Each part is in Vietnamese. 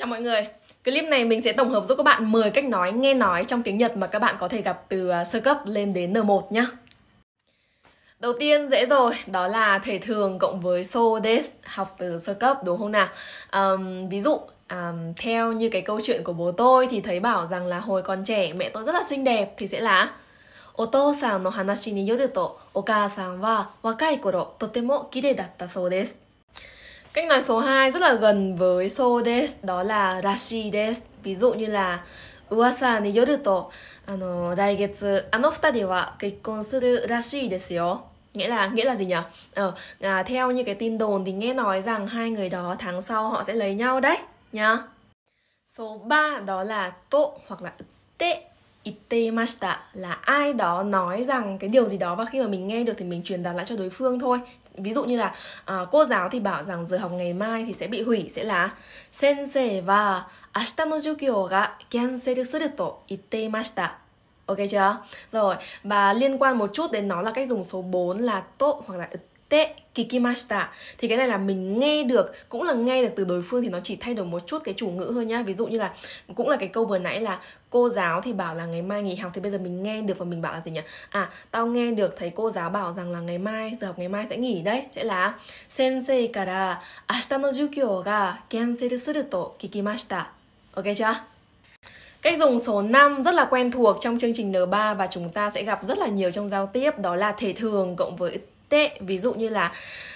Chào mọi người Clip này mình sẽ tổng hợp giúp các bạn 10 cách nói nghe nói trong tiếng Nhật mà các bạn có thể gặp từ à, sơ cấp lên đến N1 nhé Đầu tiên dễ rồi, đó là thể thường cộng với so des học từ sơ cấp đúng không nào? Um, ví dụ um, theo như cái câu chuyện của bố tôi thì thấy bảo rằng là hồi còn trẻ mẹ tôi rất là xinh đẹp thì sẽ là お父さんの話によると、お母さんは若い頃とても綺麗だったそうです。Cách nói số 2 rất là gần với so des đó là rashi des. Ví dụ như là uasa ni yoru to, ano, daigetsu, ano futari wa kekkon suru rashi desu yo nghĩa là nghĩa là gì nhỉ? Ờ, à, theo như cái tin đồn thì nghe nói rằng hai người đó tháng sau họ sẽ lấy nhau đấy nhá. Số 3 đó là to hoặc là tệ itte mashita là ai đó nói rằng cái điều gì đó và khi mà mình nghe được thì mình truyền đạt lại cho đối phương thôi ví dụ như là uh, cô giáo thì bảo rằng giờ học ngày mai thì sẽ bị hủy sẽ là sensei và ashita no jukyo ga cancel suru to itte mashita Ok chưa? Rồi, và liên quan một chút đến nó là cách dùng số 4 là to hoặc là te kikimashita thì cái này là mình nghe được cũng là nghe được từ đối phương thì nó chỉ thay đổi một chút cái chủ ngữ thôi nhá ví dụ như là cũng là cái câu vừa nãy là cô giáo thì bảo là ngày mai nghỉ học thì bây giờ mình nghe được và mình bảo là gì nhỉ à tao nghe được thấy cô giáo bảo rằng là ngày mai giờ học ngày mai sẽ nghỉ đấy sẽ là sensei kara ashita no jukyo ga cancel suru to kikimashita ok chưa Cách dùng số 5 rất là quen thuộc trong chương trình N3 và chúng ta sẽ gặp rất là nhiều trong giao tiếp đó là thể thường cộng với tệ ví dụ như là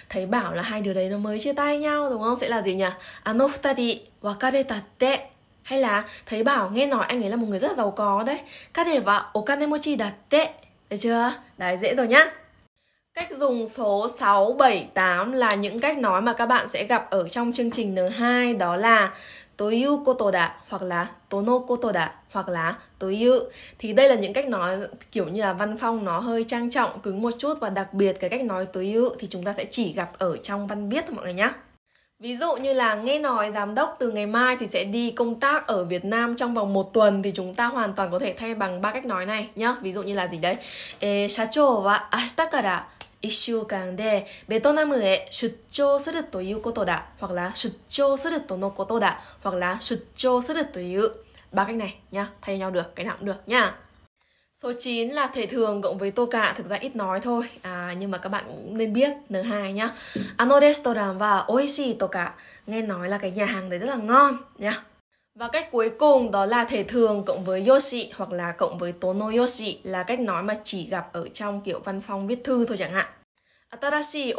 thấy bảo là hai đứa đấy nó mới chia tay nhau đúng không sẽ là gì nhỉ ano à, futari wakareta te hay là thấy bảo nghe nói anh ấy là một người rất là giàu có đấy kade và okane mochi datte được chưa đấy dễ rồi nhá Cách dùng số 6, 7, 8 là những cách nói mà các bạn sẽ gặp ở trong chương trình N2 đó là tối ưu cô tô đã hoặc là tono cô tô đã hoặc là tối ưu thì đây là những cách nói kiểu như là văn phong nó hơi trang trọng cứng một chút và đặc biệt cái cách nói tối ưu thì chúng ta sẽ chỉ gặp ở trong văn viết thôi mọi người nhé Ví dụ như là nghe nói giám đốc từ ngày mai thì sẽ đi công tác ở Việt Nam trong vòng một tuần thì chúng ta hoàn toàn có thể thay bằng ba cách nói này nhá. Ví dụ như là gì đấy? Eh, 社長は明日から1週間でベトナムへ出張するということだ hoặc là 出張するとのことだ hoặc là 出張するという ba cách này nhá thay nhau được cái nào cũng được nhá Số 9 là thể thường cộng với tô cạ thực ra ít nói thôi à, nhưng mà các bạn cũng nên biết N2 nhá. Ano restaurant và oishi toka nghe nói là cái nhà hàng đấy rất là ngon nhá. Và cách cuối cùng đó là thể thường cộng với yoshi hoặc là cộng với tono yoshi là cách nói mà chỉ gặp ở trong kiểu văn phong viết thư thôi chẳng hạn. Atarashi